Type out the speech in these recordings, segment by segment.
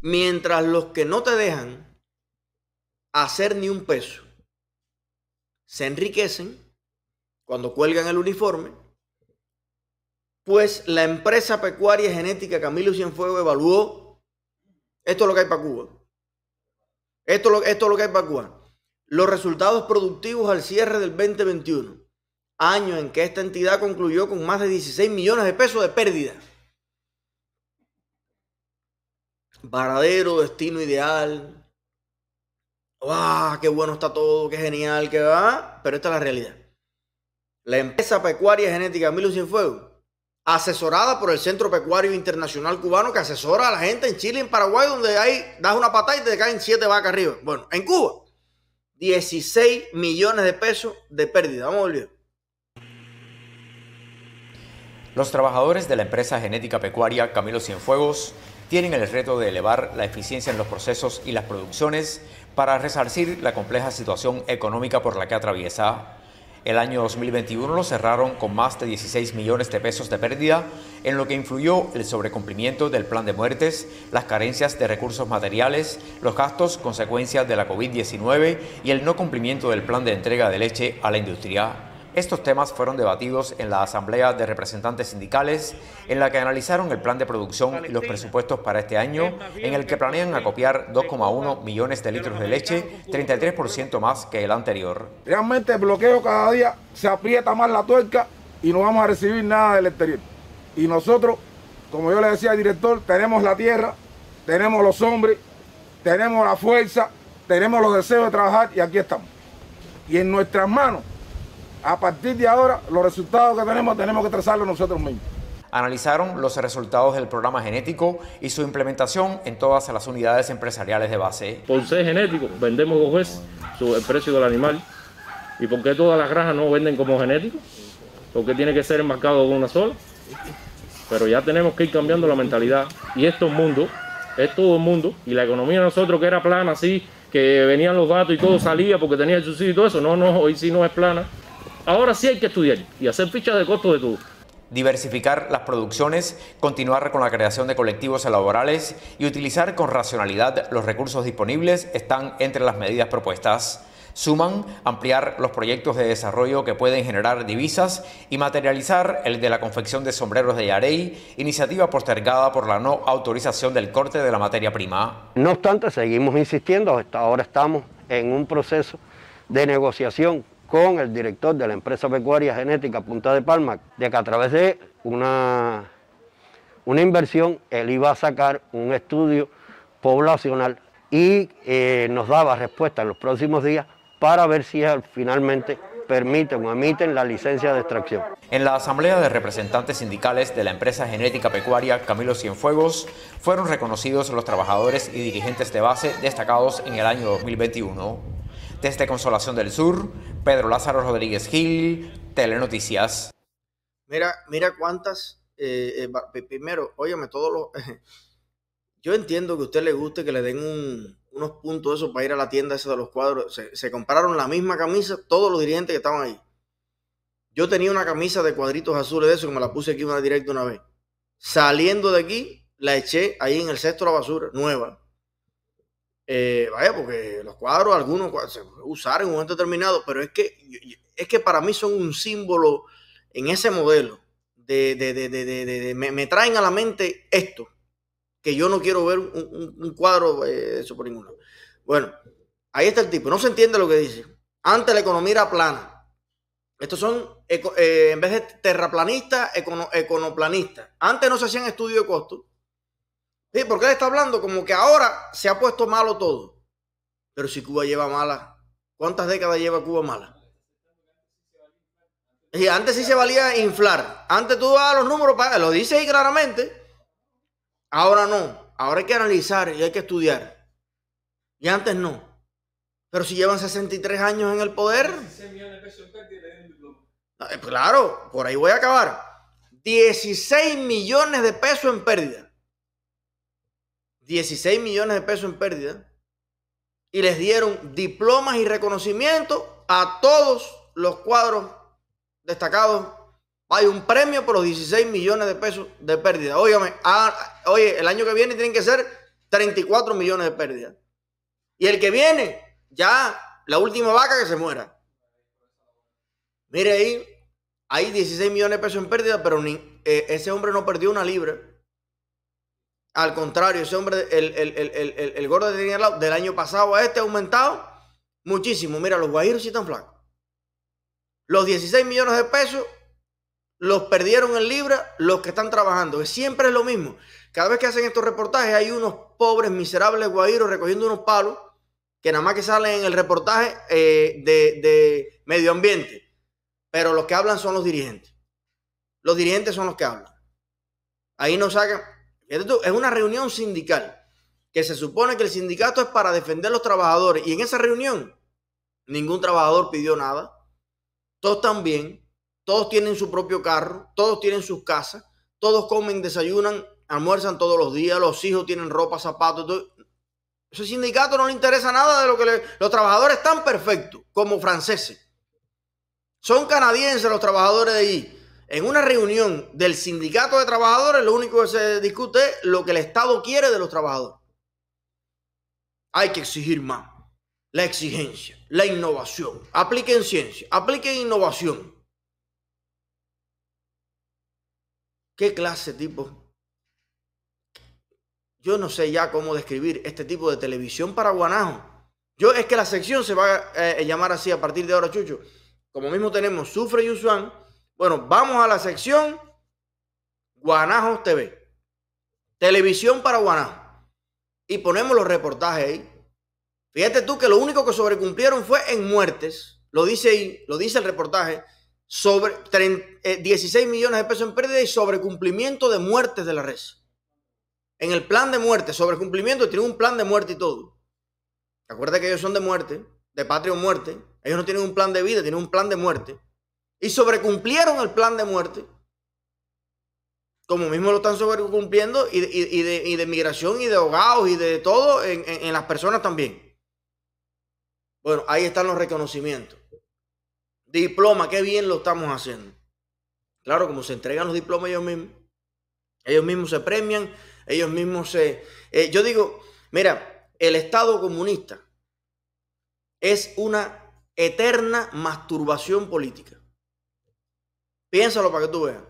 Mientras los que no te dejan hacer ni un peso se enriquecen cuando cuelgan el uniforme, pues la empresa pecuaria genética Camilo Cienfuegos evaluó, esto es lo que hay para Cuba, esto es lo, esto es lo que hay para Cuba, los resultados productivos al cierre del 2021, año en que esta entidad concluyó con más de 16 millones de pesos de pérdida. Varadero, destino ideal. Ah, ¡Qué bueno está todo! ¡Qué genial! qué va! Pero esta es la realidad. La empresa pecuaria genética Camilo Cienfuegos, asesorada por el Centro Pecuario Internacional Cubano que asesora a la gente en Chile y en Paraguay, donde hay, das una patada y te caen siete vacas arriba. Bueno, en Cuba, 16 millones de pesos de pérdida. Vamos a volver. Los trabajadores de la empresa genética pecuaria Camilo Cienfuegos tienen el reto de elevar la eficiencia en los procesos y las producciones para resarcir la compleja situación económica por la que atraviesa. El año 2021 lo cerraron con más de 16 millones de pesos de pérdida, en lo que influyó el sobrecumplimiento del plan de muertes, las carencias de recursos materiales, los gastos consecuencias de la COVID-19 y el no cumplimiento del plan de entrega de leche a la industria. Estos temas fueron debatidos en la Asamblea de Representantes Sindicales, en la que analizaron el plan de producción y los presupuestos para este año, en el que planean acopiar 2,1 millones de litros de leche, 33% más que el anterior. Realmente el bloqueo cada día se aprieta más la tuerca y no vamos a recibir nada del exterior. Y nosotros, como yo le decía al director, tenemos la tierra, tenemos los hombres, tenemos la fuerza, tenemos los deseos de trabajar y aquí estamos. Y en nuestras manos a partir de ahora, los resultados que tenemos tenemos que trazarlos nosotros mismos. Analizaron los resultados del programa genético y su implementación en todas las unidades empresariales de base. Por ser genético, vendemos veces el precio del animal. ¿Y por qué todas las granjas no venden como genético? ¿Por qué tiene que ser enmarcado de una sola? Pero ya tenemos que ir cambiando la mentalidad. Y esto es mundo, es todo el mundo. Y la economía de nosotros, que era plana así, que venían los datos y todo salía porque tenía el subsidio y todo eso. No, no, hoy sí no es plana ahora sí hay que estudiar y hacer fichas de costo de todo. Diversificar las producciones, continuar con la creación de colectivos laborales y utilizar con racionalidad los recursos disponibles están entre las medidas propuestas. Suman ampliar los proyectos de desarrollo que pueden generar divisas y materializar el de la confección de sombreros de Yarey, iniciativa postergada por la no autorización del corte de la materia prima. No obstante, seguimos insistiendo, ahora estamos en un proceso de negociación con el director de la empresa pecuaria genética Punta de Palma, de que a través de una, una inversión él iba a sacar un estudio poblacional y eh, nos daba respuesta en los próximos días para ver si finalmente permiten o emiten la licencia de extracción. En la Asamblea de Representantes Sindicales de la empresa genética pecuaria Camilo Cienfuegos fueron reconocidos los trabajadores y dirigentes de base destacados en el año 2021 desde Consolación del Sur, Pedro Lázaro Rodríguez Gil, Telenoticias. Mira, mira cuántas. Eh, eh, primero, óyeme, todos los. yo entiendo que a usted le guste que le den unos puntos eso para ir a la tienda esa de los cuadros. Se, compraron la misma camisa todos los dirigentes que estaban ahí. Yo tenía una camisa de cuadritos azules de eso que me la puse aquí una directa una vez. Saliendo de aquí, la eché ahí en el cesto de la basura, nueva. Eh, vaya, porque los cuadros, algunos se usar en un momento determinado, pero es que, es que para mí son un símbolo en ese modelo. De, de, de, me, me, traen a la mente esto, que yo no quiero ver un, cuadro eh, de eso por ninguno Bueno, ahí está el tipo, no se entiende lo que dice. Antes la economía era plana. Estos son, eh, en vez de terraplanistas, econo, econoplanistas. Antes no se hacían estudios de costo por qué le está hablando como que ahora se ha puesto malo todo. Pero si Cuba lleva mala, ¿cuántas décadas lleva Cuba mala? Y antes sí se valía inflar. Antes tú dabas los números, para, lo dices ahí claramente. Ahora no. Ahora hay que analizar y hay que estudiar. Y antes no. Pero si llevan 63 años en el poder. 16 millones de pesos en Claro, por ahí voy a acabar. 16 millones de pesos en pérdida. 16 millones de pesos en pérdida y les dieron diplomas y reconocimiento a todos los cuadros destacados. Hay un premio por los 16 millones de pesos de pérdida. Óigame, ah, oye, el año que viene tienen que ser 34 millones de pérdida. Y el que viene, ya la última vaca que se muera. Mire ahí, hay 16 millones de pesos en pérdida, pero eh, ese hombre no perdió una libra. Al contrario, ese hombre, el, gordo de del año pasado a este ha aumentado muchísimo. Mira, los guajiros sí están flacos. Los 16 millones de pesos los perdieron en libra los que están trabajando. siempre es lo mismo. Cada vez que hacen estos reportajes hay unos pobres, miserables guairos recogiendo unos palos que nada más que salen en el reportaje eh, de, de medio ambiente. Pero los que hablan son los dirigentes. Los dirigentes son los que hablan. Ahí no sacan es una reunión sindical que se supone que el sindicato es para defender a los trabajadores y en esa reunión ningún trabajador pidió nada. Todos están bien, todos tienen su propio carro, todos tienen sus casas, todos comen, desayunan, almuerzan todos los días, los hijos tienen ropa, zapatos. Ese sindicato no le interesa nada de lo que los trabajadores están perfectos como franceses. Son canadienses los trabajadores de ahí. En una reunión del sindicato de trabajadores, lo único que se discute es lo que el Estado quiere de los trabajadores. Hay que exigir más. La exigencia, la innovación. Apliquen ciencia, apliquen innovación. ¿Qué clase tipo? Yo no sé ya cómo describir este tipo de televisión para Guanajo. Yo es que la sección se va a eh, eh, llamar así a partir de ahora, Chucho. Como mismo tenemos Sufre y Usuan. Bueno, vamos a la sección Guanajos TV. Televisión para Guanajos. Y ponemos los reportajes ahí. Fíjate tú que lo único que sobrecumplieron fue en muertes. Lo dice, ahí, lo dice el reportaje. Sobre 16 eh, millones de pesos en pérdida y sobrecumplimiento de muertes de la red. En el plan de muerte, sobrecumplimiento, tiene un plan de muerte y todo. Acuérdate que ellos son de muerte, de patria o muerte. Ellos no tienen un plan de vida, tienen un plan de muerte y sobrecumplieron el plan de muerte, como mismo lo están sobrecumpliendo y, y, y, de, y de, migración y de ahogados y de todo en, las personas también. Bueno, ahí están los reconocimientos. Diploma, qué bien lo estamos haciendo. Claro, como se entregan los diplomas ellos mismos, ellos mismos se premian, ellos mismos se... Eh, yo digo, mira, el Estado comunista es una eterna masturbación política. Piénsalo para que tú veas.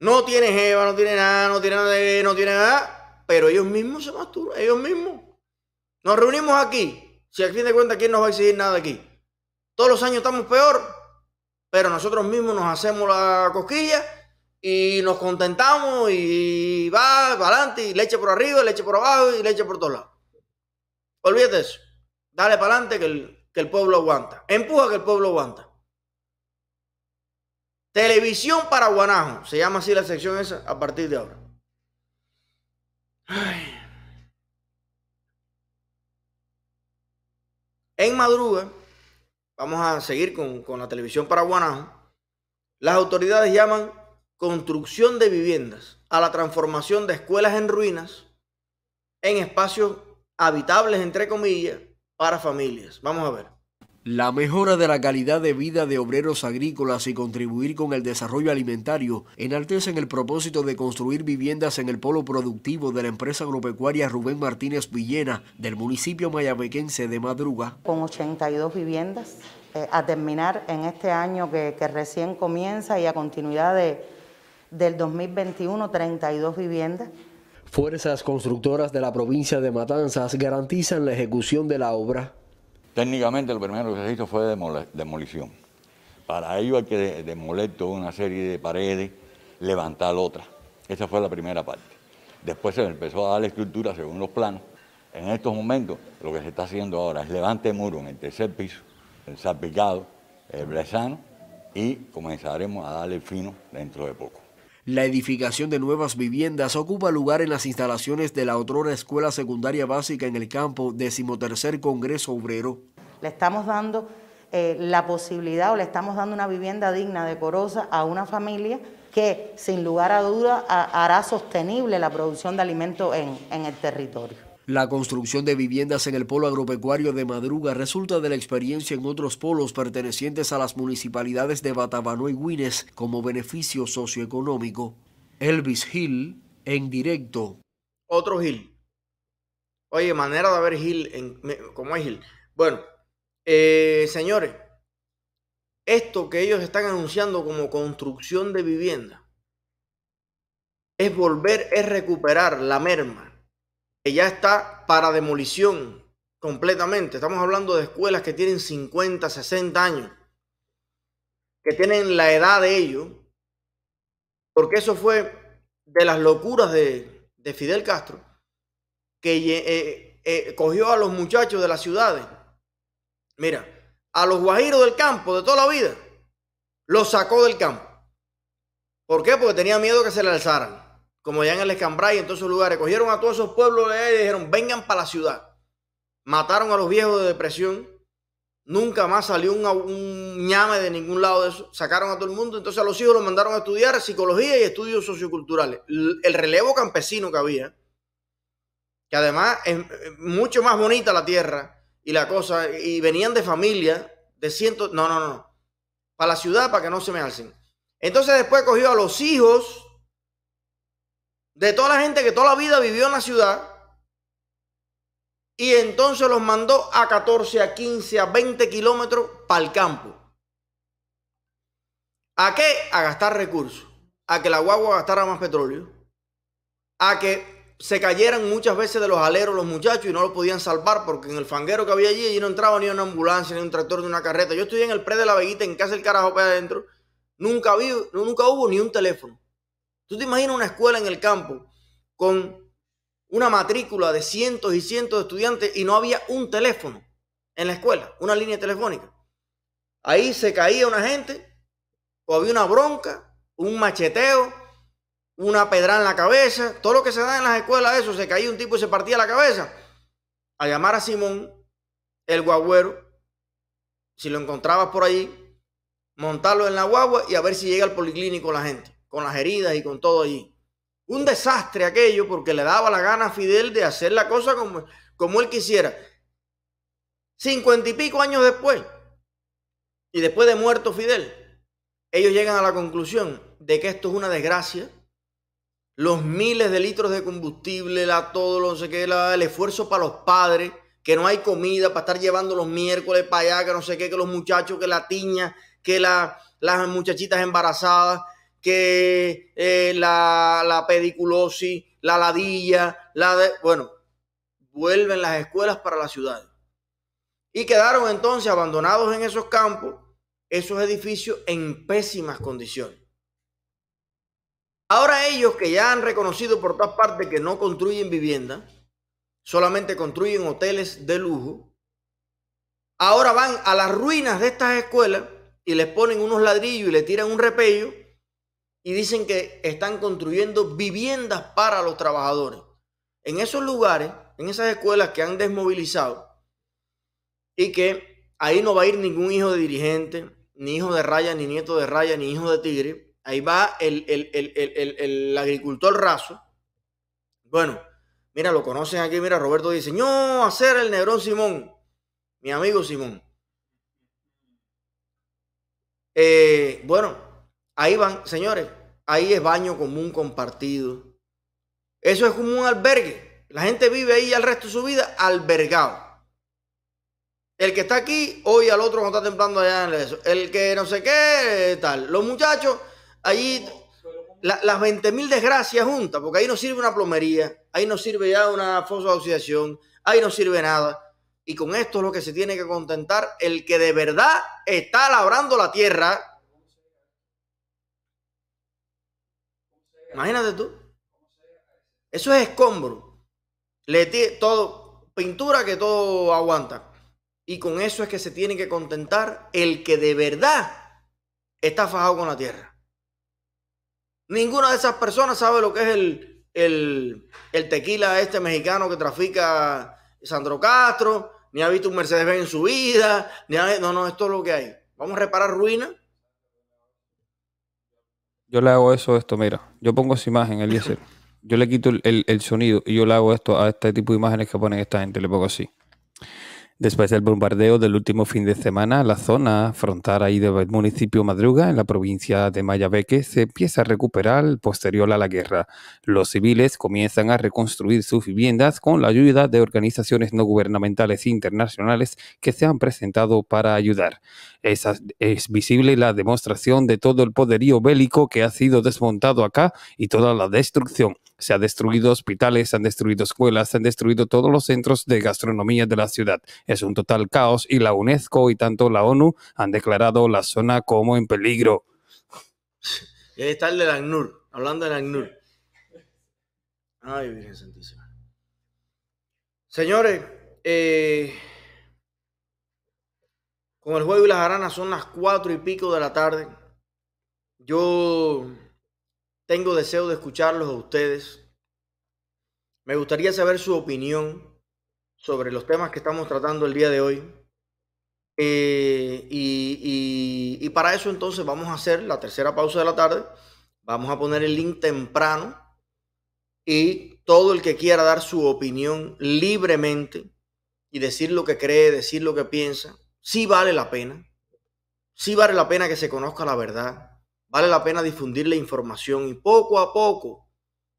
No tiene jeva, no tiene nada, no tiene nada, no tiene nada, pero ellos mismos se masturban, ellos mismos. Nos reunimos aquí. Si al fin de cuentas, ¿quién nos va a exigir nada aquí? Todos los años estamos peor, pero nosotros mismos nos hacemos la cosquilla y nos contentamos y va para adelante y leche por arriba, leche por abajo y leche por todos lados. Olvídate eso. Dale para adelante que el, que el pueblo aguanta. Empuja que el pueblo aguanta. Televisión para Se llama así la sección esa a partir de ahora. En madruga, vamos a seguir con, con la televisión para Las autoridades llaman construcción de viviendas a la transformación de escuelas en ruinas en espacios habitables, entre comillas, para familias. Vamos a ver. La mejora de la calidad de vida de obreros agrícolas y contribuir con el desarrollo alimentario enaltecen el propósito de construir viviendas en el polo productivo de la empresa agropecuaria Rubén Martínez Villena del municipio mayabequense de Madruga. Con 82 viviendas eh, a terminar en este año que, recién comienza y a continuidad del 2021, 32 viviendas. Fuerzas constructoras de la provincia de Matanzas garantizan la ejecución de la obra. Técnicamente lo primero que se hizo fue demolición. Para ello hay que demoler toda una serie de paredes, levantar otra. Esa fue la primera parte. Después se empezó a dar la estructura según los planos. En estos momentos lo que se está haciendo ahora es levante muro en el tercer piso, el salpicado, el blesano y comenzaremos a darle fino dentro de poco. La edificación de nuevas viviendas ocupa lugar en las instalaciones de la otrora Escuela Secundaria Básica en el campo 13 Congreso Obrero. Le estamos dando eh, la posibilidad o le estamos dando una vivienda digna, decorosa a una familia que sin lugar a duda hará sostenible la producción de alimentos en el territorio. La construcción de viviendas en el polo agropecuario de Madruga resulta de la experiencia en otros polos pertenecientes a las municipalidades de Batabano y Guines como beneficio socioeconómico. Elvis Hill en directo. Otro Hill. Oye, manera de ver Hill en. ¿Cómo es Hill? Bueno, eh, señores, esto que ellos están anunciando como construcción de vivienda es volver, es recuperar la merma que ya está para demolición completamente. Estamos hablando de escuelas que tienen 50, 60 años, que tienen la edad de ellos, porque eso fue de las locuras de, Fidel Castro, que eh, eh, eh, cogió a los muchachos de las ciudades. Mira, a los guajiros del campo de toda la vida, los sacó del campo. ¿Por qué? Porque tenía miedo que se le alzaran como ya en el Escambray, en todos esos lugares, cogieron a todos esos pueblos de y dijeron, vengan para la ciudad. Mataron a los viejos de depresión. Nunca más salió un, un, ñame de ningún lado de eso. Sacaron a todo el mundo. Entonces a los hijos los mandaron a estudiar psicología y estudios socioculturales. El relevo campesino que había, que además es mucho más bonita la tierra y la cosa, y venían de familia, de cientos, no, no, no, para la ciudad, para que no se me alcen. Entonces después cogió a los hijos de toda la gente que toda la vida vivió en la ciudad. Y entonces los mandó a 14, a 15, a 20 kilómetros para el campo. ¿A qué? A gastar recursos. A que la guagua gastara más petróleo. A que se cayeran muchas veces de los aleros los muchachos y no los podían salvar porque en el fanguero que había allí, allí no entraba ni una ambulancia, ni un tractor, ni una carreta. Yo estoy en el pre de la Veguita, en casa del carajo para adentro. Nunca, vi, nunca hubo ni un teléfono. Tú te imaginas una escuela en el campo con una matrícula de cientos y cientos de estudiantes y no había un teléfono en la escuela, una línea telefónica. Ahí se caía una gente o había una bronca, un macheteo, una pedra en la cabeza, todo lo que se da en las escuelas, eso, se caía un tipo y se partía la cabeza. A llamar a Simón, el guagüero, si lo encontrabas por ahí, montarlo en la guagua y a ver si llega al policlínico la gente con las heridas y con todo allí. Un desastre aquello porque le daba la gana a Fidel de hacer la cosa como, como él quisiera. Cincuenta y pico años después, y después de muerto Fidel, ellos llegan a la conclusión de que esto es una desgracia. Los miles de litros de combustible, la todo, lo sé qué, el esfuerzo para los padres, que no hay comida para estar llevando los miércoles para allá, que no sé qué, que los muchachos, que la tiña, que la, las muchachitas embarazadas, que eh, la, la, pediculosis, la ladilla, la de, bueno, vuelven las escuelas para la ciudad. Y quedaron entonces abandonados en esos campos, esos edificios en pésimas condiciones. Ahora ellos que ya han reconocido por todas partes que no construyen vivienda, solamente construyen hoteles de lujo, ahora van a las ruinas de estas escuelas y les ponen unos ladrillos y le tiran un repello y dicen que están construyendo viviendas para los trabajadores. En esos lugares, en esas escuelas que han desmovilizado y que ahí no va a ir ningún hijo de dirigente, ni hijo de raya, ni nieto de raya, ni hijo de tigre. Ahí va el, el, agricultor raso. Bueno, mira, lo conocen aquí, mira, Roberto dice, no, hacer el Negrón Simón, mi amigo Simón. Eh, bueno, Ahí van, señores, ahí es baño común compartido. Eso es como un albergue. La gente vive ahí el resto de su vida albergado. El que está aquí, hoy al otro no está templando allá en eso. El que no sé qué, tal. Los muchachos, allí las 20.000 mil desgracias juntas, porque ahí no sirve una plomería, ahí no sirve ya una fosa de oxidación, ahí no sirve nada. Y con esto es lo que se tiene que contentar el que de verdad está labrando la tierra, Imagínate tú. Eso es escombro. Le todo, pintura que todo aguanta. Y con eso es que se tiene que contentar el que de verdad está fajado con la tierra. Ninguna de esas personas sabe lo que es el, el, el tequila este mexicano que trafica Sandro Castro, ni ha visto un Mercedes-Benz en su vida, ni no, no, esto es lo que hay. Vamos a reparar ruinas yo le hago eso, esto, mira, yo pongo esa imagen, el ISER. yo le quito el, el, el, sonido y yo le hago esto a este tipo de imágenes que ponen esta gente, le pongo así. Después del bombardeo del último fin de semana, la zona frontal del municipio Madruga, en la provincia de Mayabeque, se empieza a recuperar posterior a la guerra. Los civiles comienzan a reconstruir sus viviendas con la ayuda de organizaciones no gubernamentales internacionales que se han presentado para ayudar. es visible la demostración de todo el poderío bélico que ha sido desmontado acá y toda la destrucción se han destruido hospitales, se han destruido escuelas, se han destruido todos los centros de gastronomía de la ciudad. Es un total caos y la UNESCO y tanto la ONU han declarado la zona como en peligro. Y ahí está el del ACNUR, hablando del ACNUR. Ay, Virgen Santísima. Señores, eh, con el juego y las aranas son las cuatro y pico de la tarde. Yo tengo deseo de escucharlos a ustedes. Me gustaría saber su opinión sobre los temas que estamos tratando el día de hoy. Eh, y, y para eso entonces vamos a hacer la tercera pausa de la tarde. Vamos a poner el link temprano y todo el que quiera dar su opinión libremente y decir lo que cree, decir lo que piensa, sí vale la pena. Sí vale la pena que se conozca la verdad. Vale la pena difundir la información y poco a poco,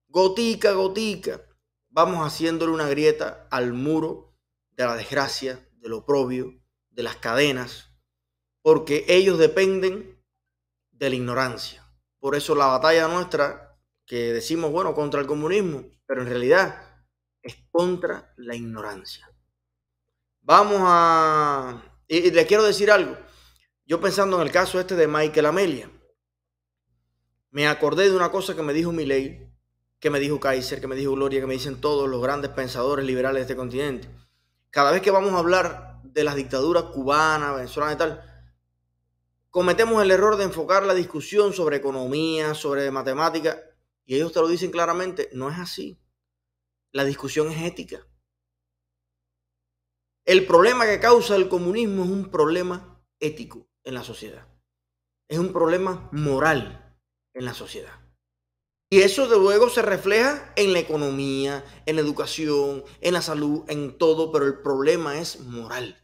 gotica a gotica, vamos haciéndole una grieta al muro de la desgracia, del oprobio, de las cadenas, porque ellos dependen de la ignorancia. Por eso la batalla nuestra, que decimos, bueno, contra el comunismo, pero en realidad es contra la ignorancia. Vamos a... Y, le quiero decir algo. Yo pensando en el caso este de Michael Amelia me acordé de una cosa que me dijo ley, que me dijo Kaiser, que me dijo Gloria, que me dicen todos los grandes pensadores liberales de este continente. Cada vez que vamos a hablar de las dictaduras cubanas, venezolanas y tal, cometemos el error de enfocar la discusión sobre economía, sobre matemática, y ellos te lo dicen claramente, no es así. La discusión es ética. El problema que causa el comunismo es un problema ético en la sociedad. Es un problema moral en la sociedad. Y eso de luego se refleja en la economía, en la educación, en la salud, en todo, pero el problema es moral.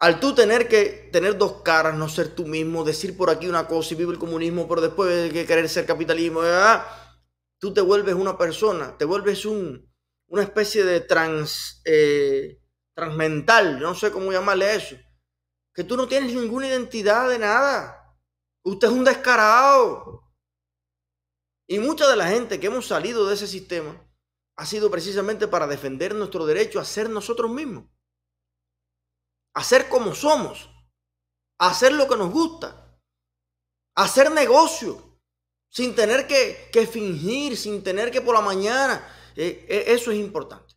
Al tú tener que tener dos caras, no ser tú mismo, decir por aquí una cosa y vivir el comunismo, pero después de que querer ser capitalismo, eh, ah, tú te vuelves una persona, te vuelves un, una especie de trans, eh, transmental, no sé cómo llamarle eso, que tú no tienes ninguna identidad de nada. Usted es un descarado. Y mucha de la gente que hemos salido de ese sistema ha sido precisamente para defender nuestro derecho a ser nosotros mismos, a ser como somos, a hacer lo que nos gusta, a hacer negocio, sin tener que, fingir, sin tener que por la mañana. Eh, eh, eso es importante.